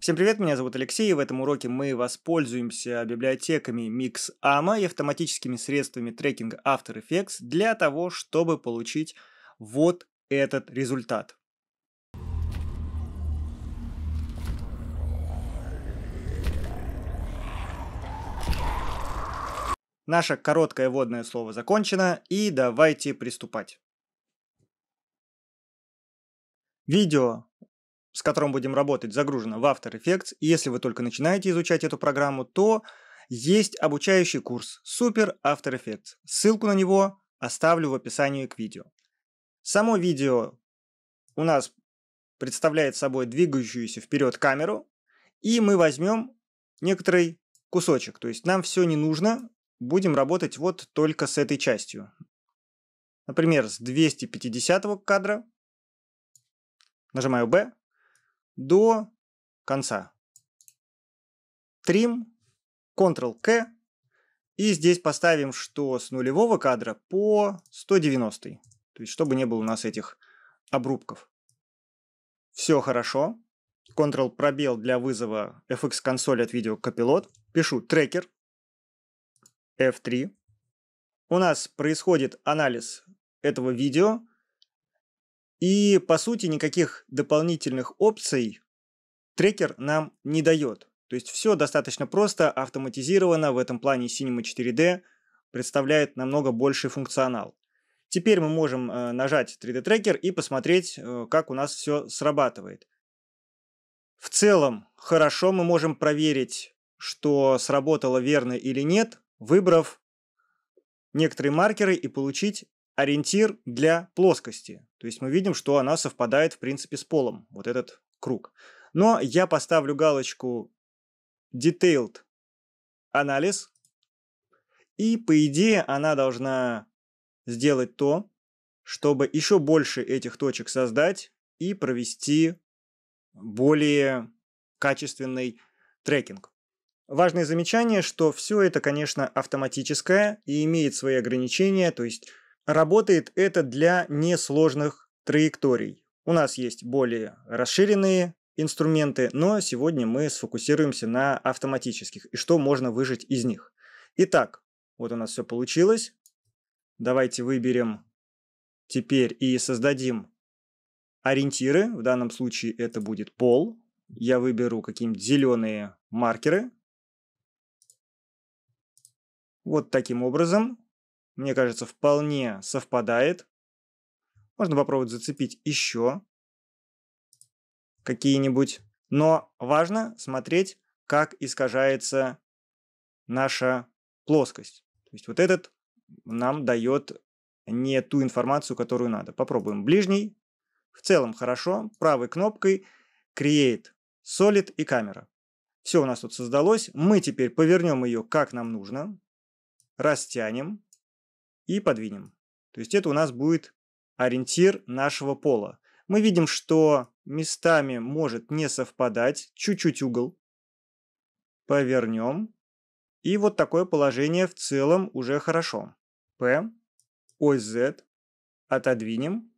Всем привет, меня зовут Алексей, и в этом уроке мы воспользуемся библиотеками MixAMA и автоматическими средствами трекинга After Effects для того, чтобы получить вот этот результат. Наше короткое водное слово закончено, и давайте приступать. Видео, с которым будем работать, загружено в After Effects. И если вы только начинаете изучать эту программу, то есть обучающий курс Super After Effects. Ссылку на него оставлю в описании к видео. Само видео у нас представляет собой двигающуюся вперед камеру, и мы возьмем некоторый кусочек. То есть нам все не нужно, будем работать вот только с этой частью. Например, с 250 кадра, нажимаю B, до конца. Trim, Ctrl-K, и здесь поставим, что с нулевого кадра по 190, то есть чтобы не было у нас этих обрубков. Все хорошо. Ctrl пробел для вызова FX консоли от видео Copilot. Пишу трекер F3. У нас происходит анализ этого видео. И, по сути, никаких дополнительных опций трекер нам не дает. То есть все достаточно просто, автоматизировано. В этом плане Cinema 4D представляет намного больший функционал. Теперь мы можем э, нажать 3D-трекер и посмотреть, э, как у нас все срабатывает. В целом, хорошо, мы можем проверить, что сработало верно или нет выбрав некоторые маркеры и получить ориентир для плоскости. То есть мы видим, что она совпадает в принципе с полом, вот этот круг. Но я поставлю галочку Detailed анализ, и по идее она должна сделать то, чтобы еще больше этих точек создать и провести более качественный трекинг. Важное замечание, что все это, конечно, автоматическое и имеет свои ограничения, то есть работает это для несложных траекторий. У нас есть более расширенные инструменты, но сегодня мы сфокусируемся на автоматических и что можно выжить из них. Итак, вот у нас все получилось. Давайте выберем теперь и создадим ориентиры. В данном случае это будет пол. Я выберу какие-нибудь зеленые маркеры вот таким образом, мне кажется, вполне совпадает. Можно попробовать зацепить еще какие-нибудь. Но важно смотреть, как искажается наша плоскость. То есть вот этот нам дает не ту информацию, которую надо. Попробуем ближний. В целом хорошо. Правой кнопкой Create, Solid и камера. Все у нас тут создалось. Мы теперь повернем ее как нам нужно растянем и подвинем. То есть это у нас будет ориентир нашего пола. Мы видим, что местами может не совпадать, чуть-чуть угол. Повернем. И вот такое положение в целом уже хорошо. P, ось Z, отодвинем.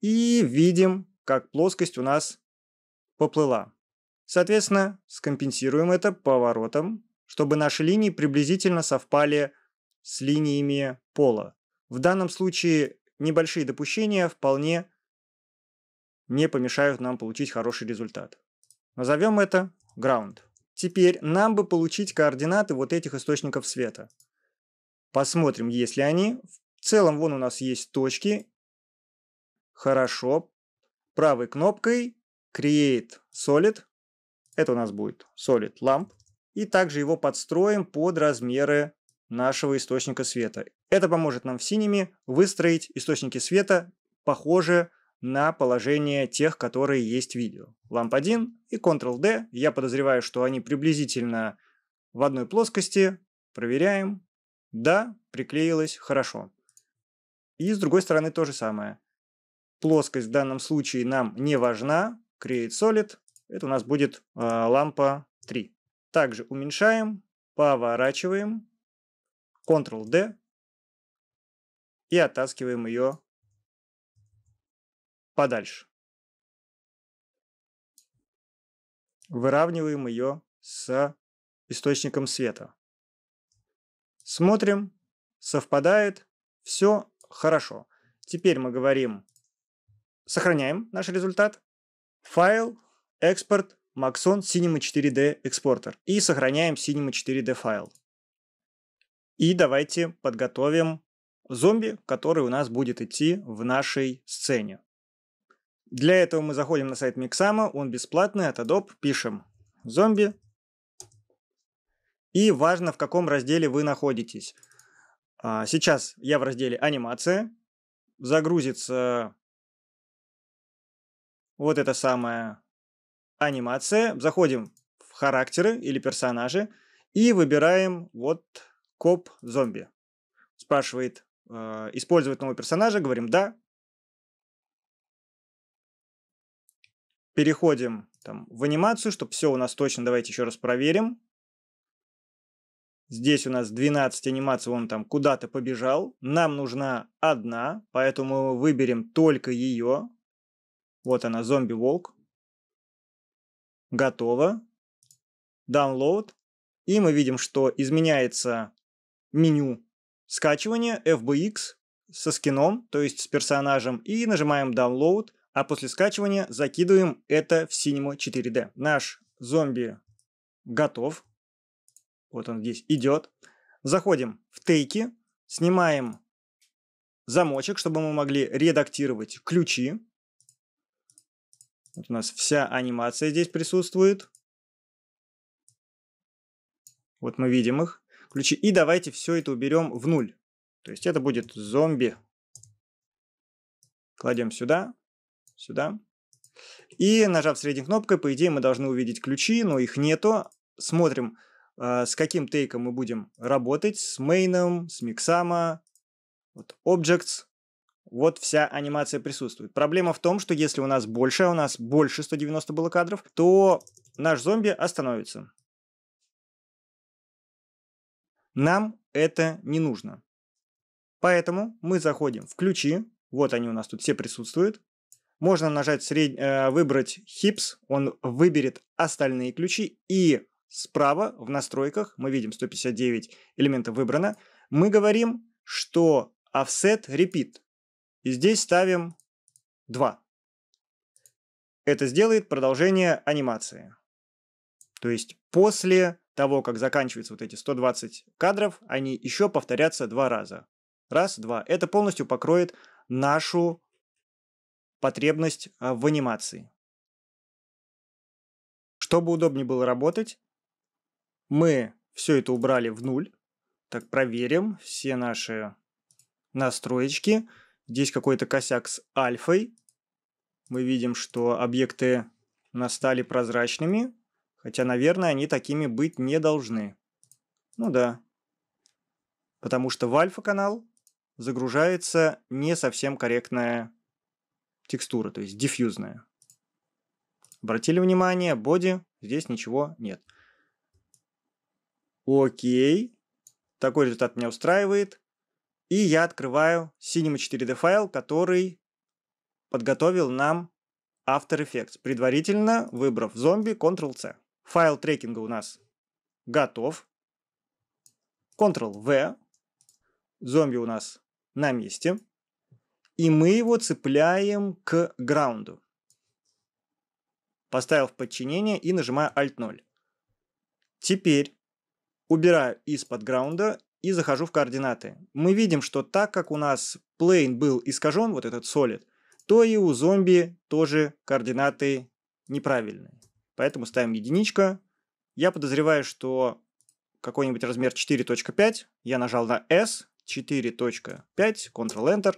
И видим, как плоскость у нас поплыла. Соответственно, скомпенсируем это поворотом чтобы наши линии приблизительно совпали с линиями пола. В данном случае небольшие допущения вполне не помешают нам получить хороший результат. Назовем это ground. Теперь нам бы получить координаты вот этих источников света. Посмотрим, есть ли они. В целом вон у нас есть точки. Хорошо. Правой кнопкой Create Solid. Это у нас будет Solid Lamp и также его подстроим под размеры нашего источника света. Это поможет нам в синими выстроить источники света похожие на положение тех, которые есть в видео. Ламп 1 и Ctrl-D. Я подозреваю, что они приблизительно в одной плоскости. Проверяем. Да, приклеилось хорошо. И с другой стороны то же самое. Плоскость в данном случае нам не важна. Create Solid. Это у нас будет э, лампа 3. Также уменьшаем, поворачиваем, Ctrl-D и оттаскиваем ее подальше. Выравниваем ее с источником света. Смотрим, совпадает, все хорошо. Теперь мы говорим, сохраняем наш результат. Файл, экспорт, Maxon Cinema 4D экспортер и сохраняем Cinema 4D файл. И давайте подготовим зомби, который у нас будет идти в нашей сцене. Для этого мы заходим на сайт Миксама, он бесплатный, от Adobe, пишем «зомби». И важно, в каком разделе вы находитесь. А, сейчас я в разделе «Анимация». Загрузится вот это самое анимация, заходим в характеры или персонажи и выбираем вот коп зомби. Спрашивает, э, использовать нового персонажа, говорим да. Переходим там, в анимацию, чтобы все у нас точно, давайте еще раз проверим. Здесь у нас 12 анимаций, он там куда-то побежал. Нам нужна одна, поэтому мы выберем только ее. Вот она, зомби-волк. Готово. Download. И мы видим, что изменяется меню скачивания FBX со скином, то есть с персонажем, и нажимаем Download, а после скачивания закидываем это в Cinema 4D. Наш зомби готов. Вот он здесь идет. Заходим в тейки, снимаем замочек, чтобы мы могли редактировать ключи. Вот у нас вся анимация здесь присутствует. Вот мы видим их. Ключи. И давайте все это уберем в нуль. То есть это будет зомби. Кладем сюда, сюда. И нажав средней кнопкой, по идее, мы должны увидеть ключи, но их нету. Смотрим, а, с каким тейком мы будем работать. С мейном, с миксама, вот objects. Вот вся анимация присутствует. Проблема в том, что если у нас больше, а у нас больше 190 было кадров, то наш зомби остановится. Нам это не нужно. Поэтому мы заходим в ключи. Вот они у нас тут все присутствуют. Можно нажать сред... Э, выбрать HIPS, он выберет остальные ключи. И справа в настройках, мы видим 159 элементов выбрано, мы говорим, что offset repeat. И здесь ставим 2. Это сделает продолжение анимации. То есть после того, как заканчиваются вот эти 120 кадров, они еще повторятся два раза. Раз, два. Это полностью покроет нашу потребность а, в анимации. Чтобы удобнее было работать, мы все это убрали в нуль. Так, проверим все наши настроечки. Здесь какой-то косяк с альфой. Мы видим, что объекты настали прозрачными, хотя, наверное, они такими быть не должны. Ну да, потому что в альфа-канал загружается не совсем корректная текстура, то есть диффьюзная. Обратили внимание, боди, здесь ничего нет. Окей, такой результат меня устраивает. И я открываю Cinema 4D файл, который подготовил нам After Effects, предварительно выбрав зомби Ctrl-C. Файл трекинга у нас готов. Ctrl-V. Зомби у нас на месте. И мы его цепляем к граунду. Поставил в подчинение и нажимаю Alt-0. Теперь убираю из под граунда и захожу в координаты. Мы видим, что так как у нас plane был искажен, вот этот solid, то и у зомби тоже координаты неправильные. Поэтому ставим единичка. Я подозреваю, что какой-нибудь размер 4.5, я нажал на S, 4.5, Ctrl-Enter,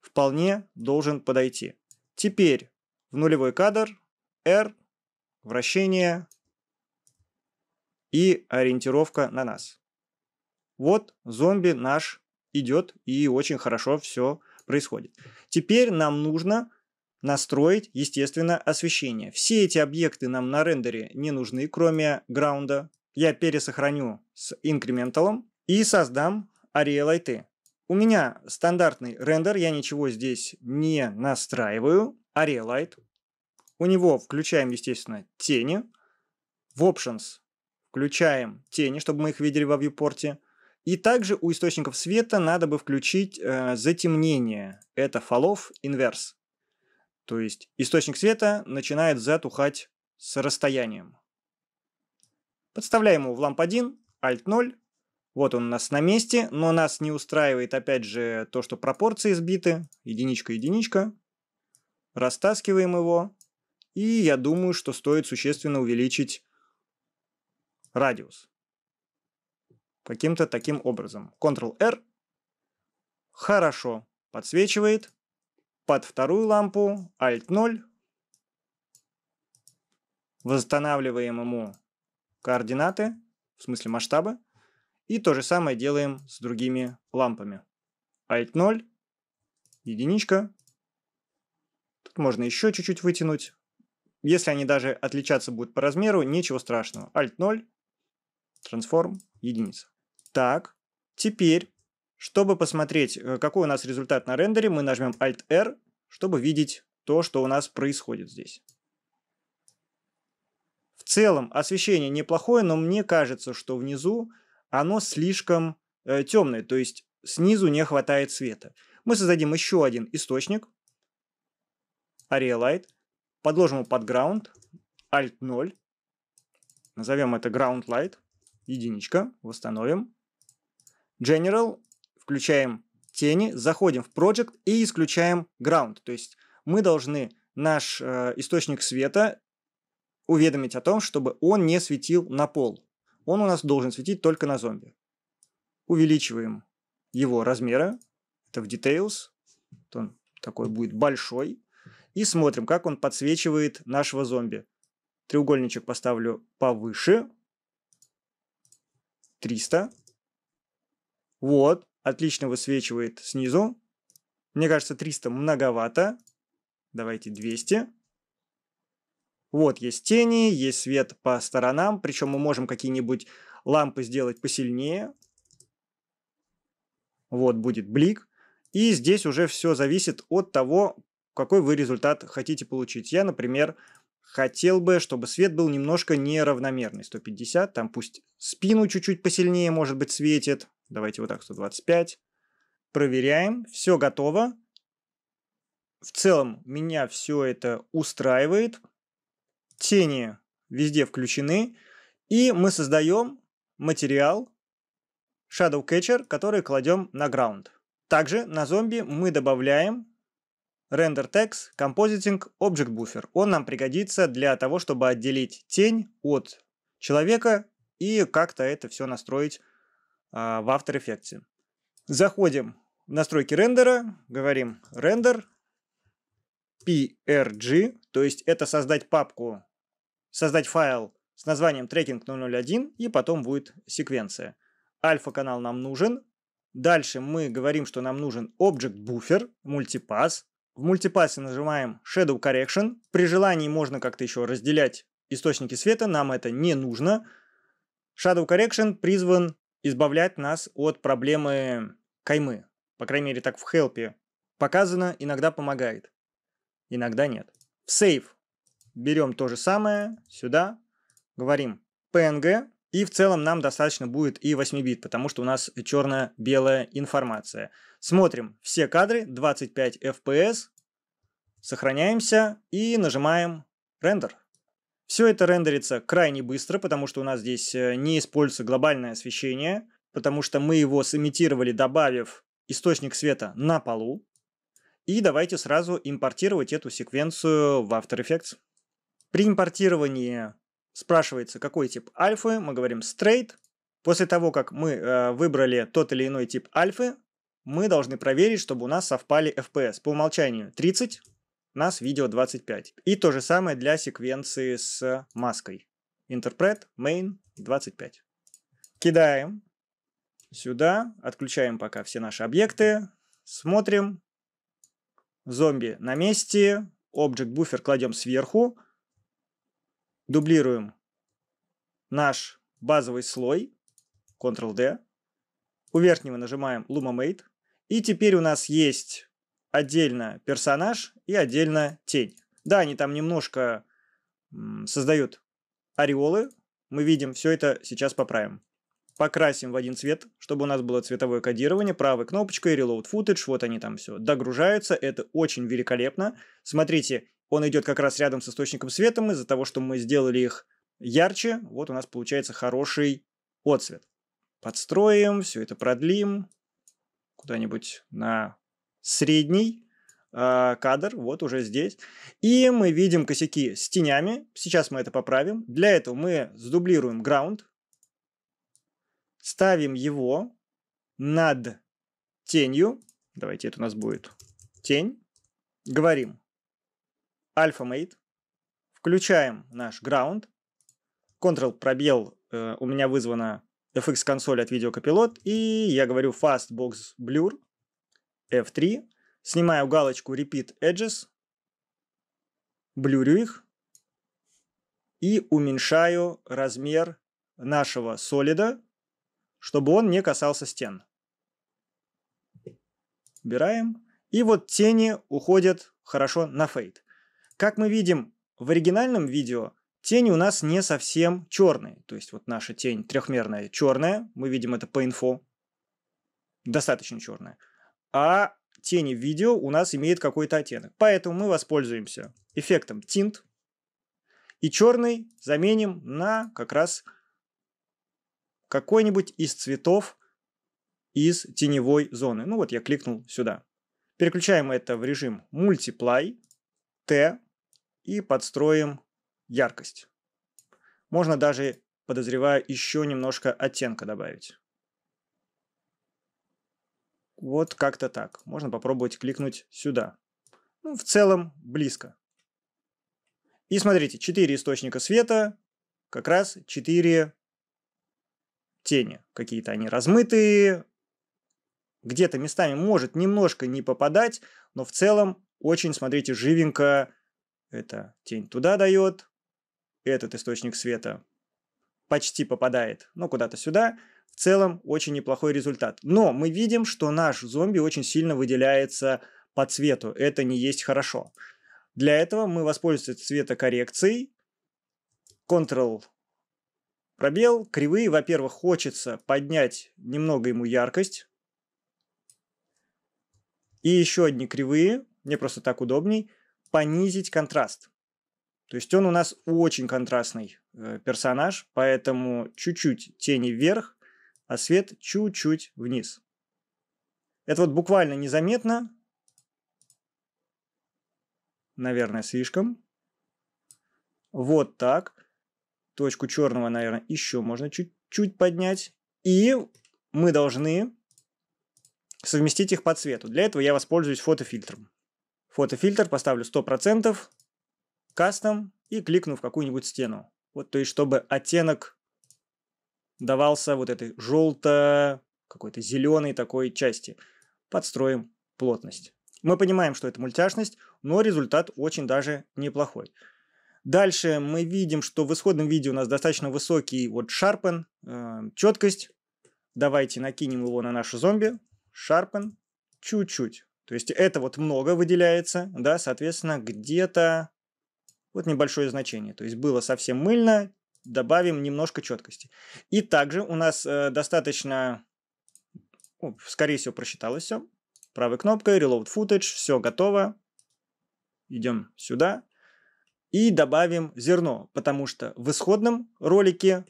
вполне должен подойти. Теперь в нулевой кадр R, вращение и ориентировка на нас. Вот зомби наш идет и очень хорошо все происходит. Теперь нам нужно настроить, естественно, освещение. Все эти объекты нам на рендере не нужны, кроме граунда. Я пересохраню с инкременталом и создам Arial IT. У меня стандартный рендер, я ничего здесь не настраиваю. Arial Light. У него включаем, естественно, тени. В Options включаем тени, чтобы мы их видели во вьюпорте. И также у источников света надо бы включить э, затемнение. Это фолов инверс. То есть источник света начинает затухать с расстоянием. Подставляем его в ламп-1, Alt-0. Вот он у нас на месте, но нас не устраивает опять же то, что пропорции сбиты. Единичка, единичка. Растаскиваем его. И я думаю, что стоит существенно увеличить радиус каким-то таким образом. Ctrl-R. Хорошо. Подсвечивает. Под вторую лампу Alt-0. Восстанавливаем ему координаты, в смысле масштабы. И то же самое делаем с другими лампами. Alt-0. Единичка. Тут можно еще чуть-чуть вытянуть. Если они даже отличаться будут по размеру, ничего страшного. Alt 0, transform единица. Так, теперь, чтобы посмотреть, э, какой у нас результат на рендере, мы нажмем Alt-R, чтобы видеть то, что у нас происходит здесь. В целом освещение неплохое, но мне кажется, что внизу оно слишком э, темное, то есть снизу не хватает света. Мы создадим еще один источник, Aria Light, подложим его под Ground, Alt 0, назовем это Ground Light, единичка, восстановим. General, включаем тени, заходим в Project и исключаем Ground. То есть мы должны наш э, источник света уведомить о том, чтобы он не светил на пол. Он у нас должен светить только на зомби. Увеличиваем его размеры. Это в Details. он такой будет большой. И смотрим, как он подсвечивает нашего зомби. Треугольничек поставлю повыше. 300. Вот, отлично высвечивает снизу. Мне кажется, 300 многовато. Давайте 200. Вот есть тени, есть свет по сторонам, причем мы можем какие-нибудь лампы сделать посильнее. Вот будет блик. И здесь уже все зависит от того, какой вы результат хотите получить. Я, например, хотел бы, чтобы свет был немножко неравномерный. 150, там пусть спину чуть-чуть посильнее, может быть, светит. Давайте вот так, 125. Проверяем, все готово. В целом меня все это устраивает. Тени везде включены. И мы создаем материал Shadow Catcher, который кладем на ground. Также на зомби мы добавляем Render Text Compositing Object Buffer. Он нам пригодится для того, чтобы отделить тень от человека и как-то это все настроить а, в After Effects. Заходим в настройки рендера, говорим рендер PRG, то есть это создать папку, создать файл с названием трекинг 001 и потом будет секвенция. Альфа-канал нам нужен. Дальше мы говорим, что нам нужен Object Buffer, мультипас. В мультипассе нажимаем Shadow Correction. При желании можно как-то еще разделять источники света, нам это не нужно. Shadow Correction призван избавлять нас от проблемы каймы. По крайней мере, так в хелпе показано, иногда помогает, иногда нет. В сейф берем то же самое, сюда, говорим PNG, и в целом нам достаточно будет и 8 бит, потому что у нас черно-белая информация. Смотрим все кадры, 25 FPS, сохраняемся и нажимаем рендер. Все это рендерится крайне быстро, потому что у нас здесь э, не используется глобальное освещение, потому что мы его сымитировали, добавив источник света на полу. И давайте сразу импортировать эту секвенцию в After Effects. При импортировании спрашивается, какой тип альфы, мы говорим straight. После того, как мы э, выбрали тот или иной тип альфы, мы должны проверить, чтобы у нас совпали FPS. По умолчанию 30, нас видео 25. И то же самое для секвенции с маской. Interpret main 25. Кидаем сюда, отключаем пока все наши объекты, смотрим. Зомби на месте, Object буфер кладем сверху, дублируем наш базовый слой, Ctrl-D, у верхнего нажимаем Lumamate, и теперь у нас есть отдельно персонаж и отдельно тень. Да, они там немножко создают ореолы. Мы видим, все это сейчас поправим. Покрасим в один цвет, чтобы у нас было цветовое кодирование. Правой кнопочкой Reload Footage, вот они там все догружаются. Это очень великолепно. Смотрите, он идет как раз рядом с источником света. Из-за того, что мы сделали их ярче, вот у нас получается хороший отцвет. Подстроим, все это продлим куда-нибудь на средний э, кадр, вот уже здесь. И мы видим косяки с тенями, сейчас мы это поправим. Для этого мы сдублируем ground ставим его над тенью, давайте это у нас будет тень, говорим alpha mate включаем наш ground control пробел, э, у меня вызвана FX консоль от видеокопилот, и я говорю fast box blur, F3, снимаю галочку Repeat Edges, блюрю их и уменьшаю размер нашего солида, чтобы он не касался стен. Убираем. И вот тени уходят хорошо на фейт. Как мы видим в оригинальном видео, тени у нас не совсем черные. То есть вот наша тень трехмерная черная, мы видим это по инфо, достаточно черная а тени в видео у нас имеет какой-то оттенок. Поэтому мы воспользуемся эффектом тинт и черный заменим на как раз какой-нибудь из цветов из теневой зоны. Ну вот я кликнул сюда. Переключаем это в режим Multiply, T и подстроим яркость. Можно даже, подозреваю, еще немножко оттенка добавить. Вот как-то так. Можно попробовать кликнуть сюда. Ну, в целом, близко. И смотрите, 4 источника света, как раз 4 тени. Какие-то они размытые, где-то местами может немножко не попадать, но в целом очень, смотрите, живенько. Эта тень туда дает, этот источник света почти попадает, но куда-то сюда. В целом очень неплохой результат. Но мы видим, что наш зомби очень сильно выделяется по цвету. Это не есть хорошо. Для этого мы воспользуемся цветокоррекцией. Ctrl пробел, кривые. Во-первых, хочется поднять немного ему яркость. И еще одни кривые, мне просто так удобней, понизить контраст. То есть он у нас очень контрастный э, персонаж, поэтому чуть-чуть тени вверх, а свет чуть-чуть вниз. Это вот буквально незаметно. Наверное, слишком. Вот так. Точку черного, наверное, еще можно чуть-чуть поднять. И мы должны совместить их по цвету. Для этого я воспользуюсь фотофильтром. Фотофильтр поставлю 100%, кастом и кликну в какую-нибудь стену. Вот, то есть, чтобы оттенок давался вот этой желто какой-то зеленой такой части. Подстроим плотность. Мы понимаем, что это мультяшность, но результат очень даже неплохой. Дальше мы видим, что в исходном виде у нас достаточно высокий вот Sharpen, э, четкость. Давайте накинем его на нашу зомби. Sharpen чуть-чуть. То есть это вот много выделяется, да, соответственно, где-то вот небольшое значение. То есть было совсем мыльно, добавим немножко четкости. И также у нас э, достаточно, О, скорее всего, просчиталось все. Правой кнопкой Reload Footage, все готово. Идем сюда и добавим зерно, потому что в исходном ролике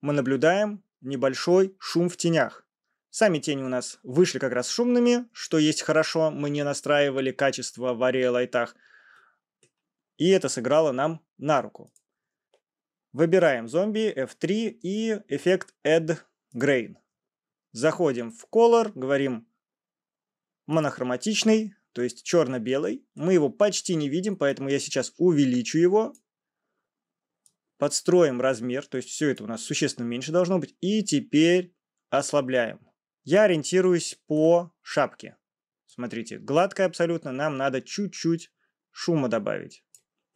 мы наблюдаем небольшой шум в тенях. Сами тени у нас вышли как раз шумными, что есть хорошо, мы не настраивали качество в Ария Лайтах. И это сыграло нам на руку. Выбираем зомби, F3 и эффект Add Grain. Заходим в Color, говорим монохроматичный, то есть черно-белый. Мы его почти не видим, поэтому я сейчас увеличу его. Подстроим размер, то есть все это у нас существенно меньше должно быть. И теперь ослабляем. Я ориентируюсь по шапке. Смотрите, гладкая абсолютно, нам надо чуть-чуть шума добавить.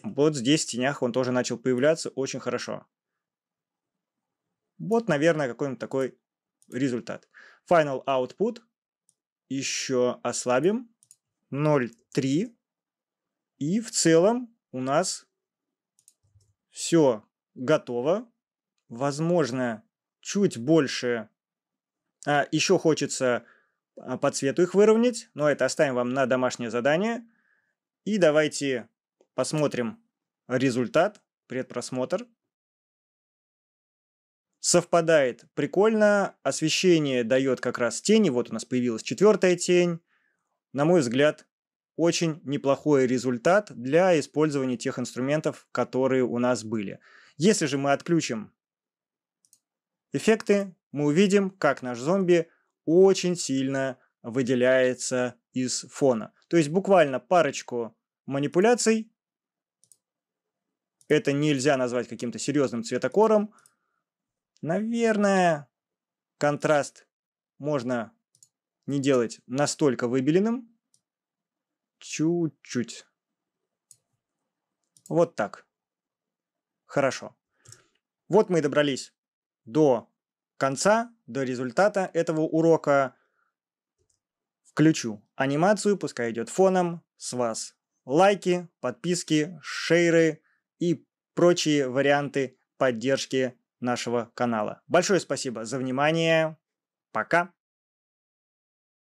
Вот здесь в тенях он тоже начал появляться очень хорошо. Вот, наверное, какой-нибудь такой результат. Final output. Еще ослабим. 0.3. И в целом у нас все готово. Возможно, чуть больше. А, еще хочется а, по цвету их выровнять, но это оставим вам на домашнее задание. И давайте Посмотрим результат, предпросмотр. Совпадает прикольно, освещение дает как раз тени, вот у нас появилась четвертая тень. На мой взгляд, очень неплохой результат для использования тех инструментов, которые у нас были. Если же мы отключим эффекты, мы увидим, как наш зомби очень сильно выделяется из фона. То есть буквально парочку манипуляций, это нельзя назвать каким-то серьезным цветокором. Наверное, контраст можно не делать настолько выбеленным. Чуть-чуть. Вот так. Хорошо. Вот мы и добрались до конца, до результата этого урока. Включу анимацию, пускай идет фоном. С вас лайки, подписки, шейры, и прочие варианты поддержки нашего канала. Большое спасибо за внимание. Пока.